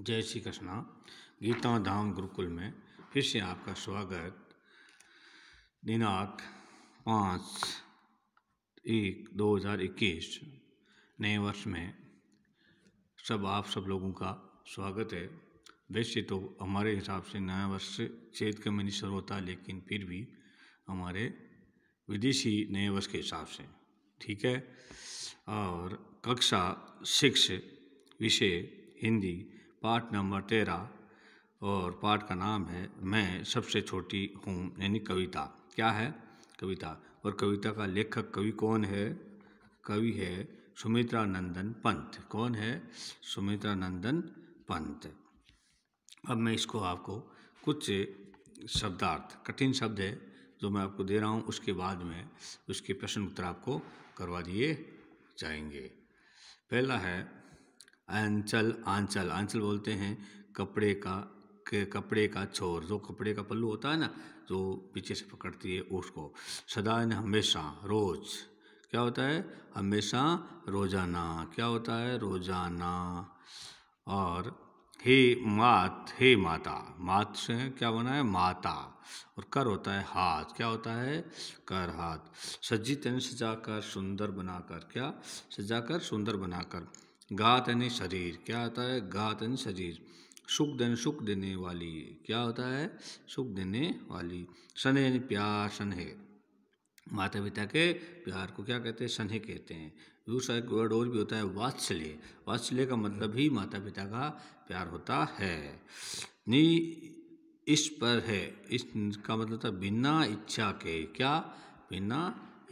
जय श्री कृष्णा गीता धाम गुरुकुल में फिर से आपका स्वागत दिनांक पाँच एक दो हज़ार इक्कीस नए वर्ष में सब आप सब लोगों का स्वागत है वैसे तो हमारे हिसाब से नया वर्ष चेत का महीने शुरू होता है लेकिन फिर भी हमारे विदेशी नए वर्ष के हिसाब से ठीक है और कक्षा शिक्ष विषय हिंदी पाठ नंबर तेरह और पाठ का नाम है मैं सबसे छोटी हूँ यानी कविता क्या है कविता और कविता का लेखक कवि कौन है कवि है सुमित्रा नंदन पंत कौन है सुमित्रा नंदन पंत अब मैं इसको आपको कुछ शब्दार्थ कठिन शब्द है जो मैं आपको दे रहा हूँ उसके बाद में उसके प्रश्न उत्तर आपको करवा दिए जाएंगे पहला है अंचल आंचल आंचल बोलते हैं कपड़े का के कपड़े का छोर जो कपड़े का पल्लू होता है ना जो पीछे से पकड़ती है उसको सदा ने हमेशा रोज क्या होता है हमेशा रोजाना क्या होता है रोजाना और हे मात हे माता मात से क्या बना है माता और कर होता है हाथ क्या होता है कर हाथ सज्जित सजाकर सुंदर बनाकर क्या सजाकर सुंदर बनाकर घात यानी शरीर क्या होता है घात यानी शरीर सुख देने सुख देने वाली क्या होता है सुख देने वाली स्नेह यानी प्यार स्नेह माता पिता के प्यार को क्या कहते हैं स्नेह कहते हैं दूसरा एक वर्ड और भी होता है वात्सल्य वात्सल्य का मतलब ही माता पिता का प्यार होता है नी इस पर है इसका मतलब था बिना इच्छा के क्या बिना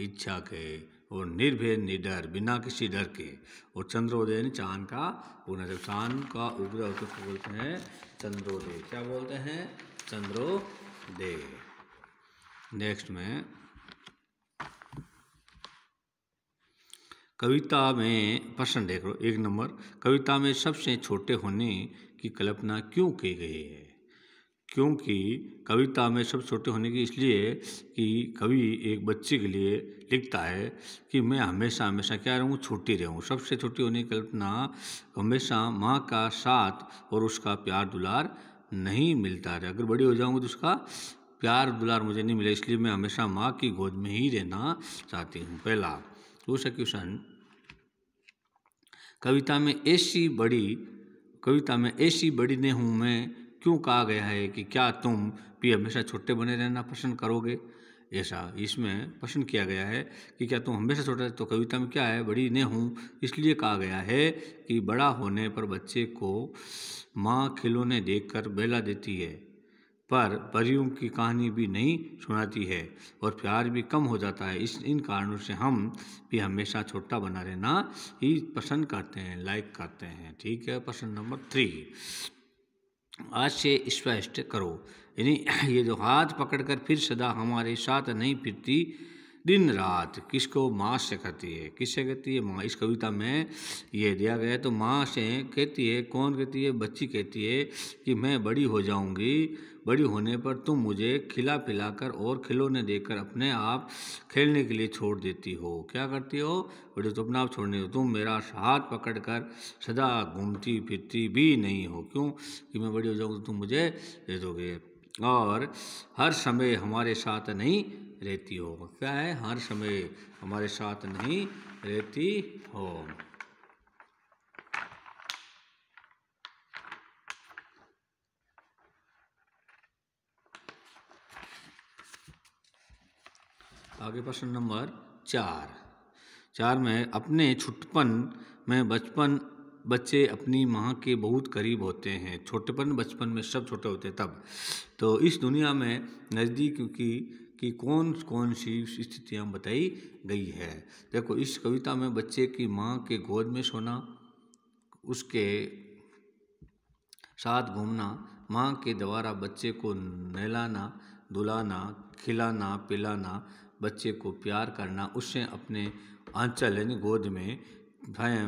इच्छा के और निर्भय निडर बिना किसी डर के और चंद्रोदय चांद का पूर्ण जब चांद का उग्र उसको बोलते हैं चंद्रोदय क्या बोलते हैं चंद्रोदय नेक्स्ट में कविता में प्रश्न देख लो एक नंबर कविता में सबसे छोटे होने की कल्पना क्यों की गई है क्योंकि कविता में सब छोटे होने की इसलिए कि कवि एक बच्चे के लिए लिखता है कि मैं हमेशा हमेशा क्या रहूँ छोटी रहूँ सबसे छोटी होने की कल्पना हमेशा माँ का साथ और उसका प्यार दुलार नहीं मिलता रहे अगर बड़ी हो जाऊँगी तो उसका प्यार दुलार मुझे नहीं मिला इसलिए मैं हमेशा माँ की गोद में ही रहना चाहती हूँ पहला दूसरा क्वेश्चन कविता में ऐसी बड़ी कविता में ऐसी बड़ी ने हूँ मैं क्यों कहा गया है कि क्या तुम भी हमेशा छोटे बने रहना पसंद करोगे ऐसा इसमें प्रश्न किया गया है कि क्या तुम हमेशा छोटा तो कविता में क्या है बड़ी नहीं हूँ इसलिए कहा गया है कि बड़ा होने पर बच्चे को माँ खिलौने देखकर बेला देती है पर परियों की कहानी भी नहीं सुनाती है और प्यार भी कम हो जाता है इस इन कारणों से हम भी हमेशा छोटा बना रहना ही पसंद करते हैं लाइक करते हैं ठीक है प्रश्न नंबर थ्री आज से स्पष्ट करो यानी ये जो हाथ पकड़कर फिर सदा हमारे साथ नहीं फिरती दिन रात किसको माँ से कहती है किससे कहती है माँ इस कविता में ये दिया गया है तो माँ से कहती है कौन कहती है बच्ची कहती है कि मैं बड़ी हो जाऊँगी बड़ी होने पर तुम मुझे खिला पिला कर और खिलौने देकर अपने आप खेलने के लिए छोड़ देती हो क्या करती हो बड़े तो अपना आप छोड़ने हो तुम मेरा हाथ पकड़ कर सदा घूमती फिरती भी नहीं हो क्यों कि मैं बड़ी हो तो तुम मुझे दे दोगे और हर समय हमारे साथ नहीं रहती हो क्या है हर समय हमारे साथ नहीं रहती हो आगे प्रश्न नंबर चार चार में अपने छुटपन में बचपन बच्चे अपनी माँ के बहुत करीब होते हैं छोटेपन बचपन में सब छोटे होते हैं तब तो इस दुनिया में नज़दीक की की कौन कौन सी स्थितियां बताई गई है देखो इस कविता में बच्चे की माँ के गोद में सोना उसके साथ घूमना माँ के द्वारा बच्चे को नहलाना दुलाना खिलाना पिलाना बच्चे को प्यार करना उससे अपने आंचल यानी गोद में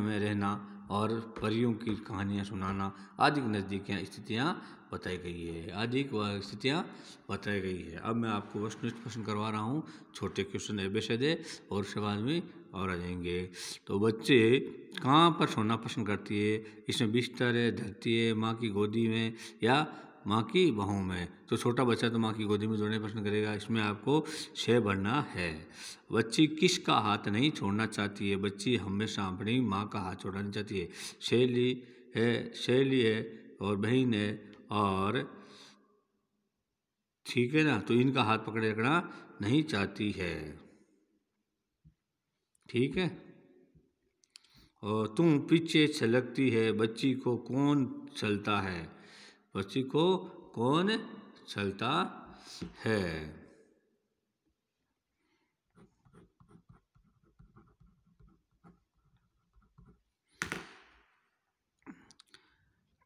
में रहना और परियों की कहानियाँ सुनाना आदि की नज़दीकियाँ स्थितियाँ बताई गई है आदि स्थितियाँ बताई गई है अब मैं आपको वस्तुनिष्ठ प्रश्न करवा रहा हूँ छोटे क्वेश्चन एबेसद है और उसके बाद में और आ जाएंगे तो बच्चे कहाँ पर सोना पसंद करती है इसमें बिस्तर है धरती है माँ की गोदी में या माँ की बाहों में तो छोटा बच्चा तो माँ की गोदी में जोड़ने प्रश्न करेगा इसमें आपको छः भरना है बच्ची किसका हाथ नहीं छोड़ना चाहती है बच्ची हमेशा अपनी माँ का हाथ छोड़ना चाहती है शैली है शैली है और बहन है और ठीक है ना तो इनका हाथ पकड़े रखना नहीं चाहती है ठीक है और तुम पीछे छलकती है बच्ची को कौन छलता है पक्षी को कौन चलता है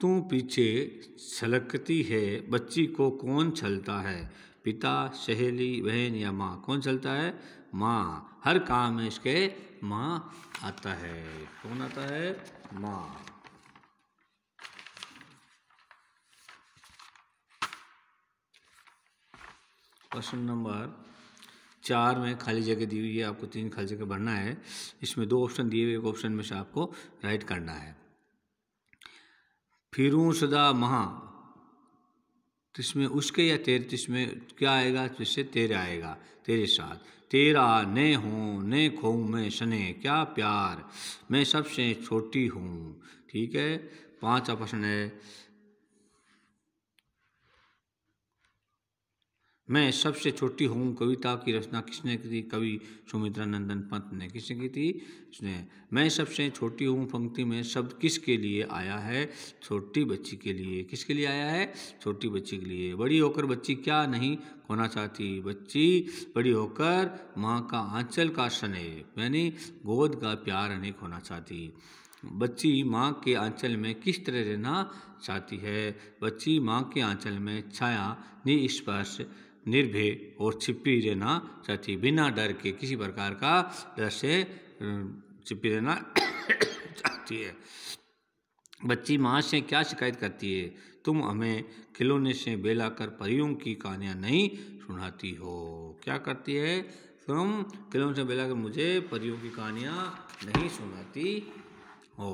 तू पीछे छलकती है बच्ची को कौन छलता है पिता सहेली बहन या माँ कौन चलता है माँ हर काम में इसके माँ आता है कौन आता है माँ क्वेश्चन नंबर चार में खाली जगह दी हुई है आपको तीन खाली जगह भरना है इसमें दो ऑप्शन दिए हुए एक ऑप्शन में से आपको राइट करना है फिरूँ सदा महा तो इसमें उसके या तेरे तो इसमें क्या आएगा तो इससे तेरे आएगा तेरे साथ तेरा ने हूँ ने खो मैं सने क्या प्यार मैं सबसे छोटी हूँ ठीक है पाँच ऑप्शन है मैं सबसे छोटी हूँ कविता की रचना किसने की थी कवि सुमित्रा नंदन पंत ने किसने की थी उसने मैं सबसे छोटी हूँ पंक्ति में शब्द किसके लिए आया है छोटी बच्ची के लिए किसके लिए आया है छोटी बच्ची के लिए बड़ी होकर बच्ची क्या नहीं होना चाहती बच्ची बड़ी होकर माँ का आंचल का स्नेह यानी गोद का प्यार अनेक होना चाहती बच्ची माँ के आंचल में किस तरह रहना चाहती है बच्ची माँ के आंचल में छाया निस्पर्श निर्भय और छिपी रहना चाहती बिना डर के किसी प्रकार का डर से छिपी रहना चाहती है बच्ची माँ से क्या शिकायत करती है तुम हमें खिलौने से बेला कर परियों की कहानियाँ नहीं सुनाती हो क्या करती है तुम खिलौने से बेला कर मुझे परियों की कहानियाँ नहीं सुनाती हो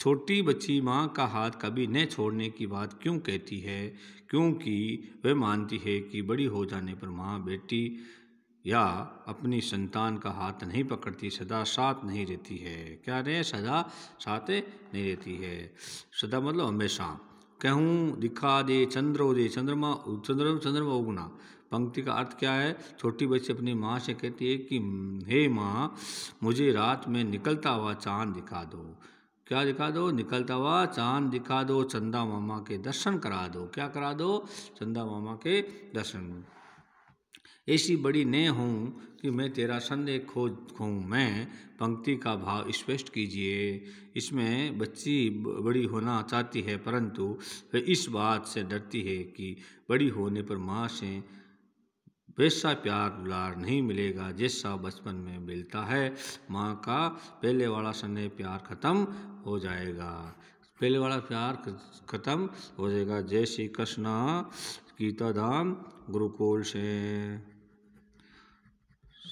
छोटी बच्ची माँ का हाथ कभी न छोड़ने की बात क्यों कहती है क्योंकि वह मानती है कि बड़ी हो जाने पर माँ बेटी या अपनी संतान का हाथ नहीं पकड़ती सदा साथ नहीं रहती है क्या रहे सदा साथ नहीं रहती है सदा मतलब हमेशा कहूँ दिखा दे दे चंद्रमा चंद्र चंद्रमा उगना पंक्ति का अर्थ क्या है छोटी बच्ची अपनी माँ से कहती है कि हे माँ मुझे रात में निकलता हुआ चांद दिखा दो क्या दिखा दो निकलता हुआ चांद दिखा दो चंदा मामा के दर्शन करा दो क्या करा दो चंदा मामा के दर्शन ऐसी बड़ी न हूँ कि मैं तेरा संदेह खो खूँ मैं पंक्ति का भाव स्पष्ट कीजिए इसमें बच्ची बड़ी होना चाहती है परंतु वह इस बात से डरती है कि बड़ी होने पर माँ से वैसा प्यार दुलार नहीं मिलेगा जैसा बचपन में मिलता है माँ का पहले वाला सने प्यार ख़त्म हो जाएगा पहले वाला प्यार ख़त्म हो जाएगा जय श्री कृष्णा गीता धाम गुरुकुल से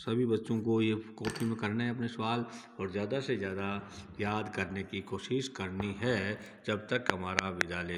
सभी बच्चों को ये कॉपी में करना है अपने सवाल और ज़्यादा से ज़्यादा याद करने की कोशिश करनी है जब तक हमारा विद्यालय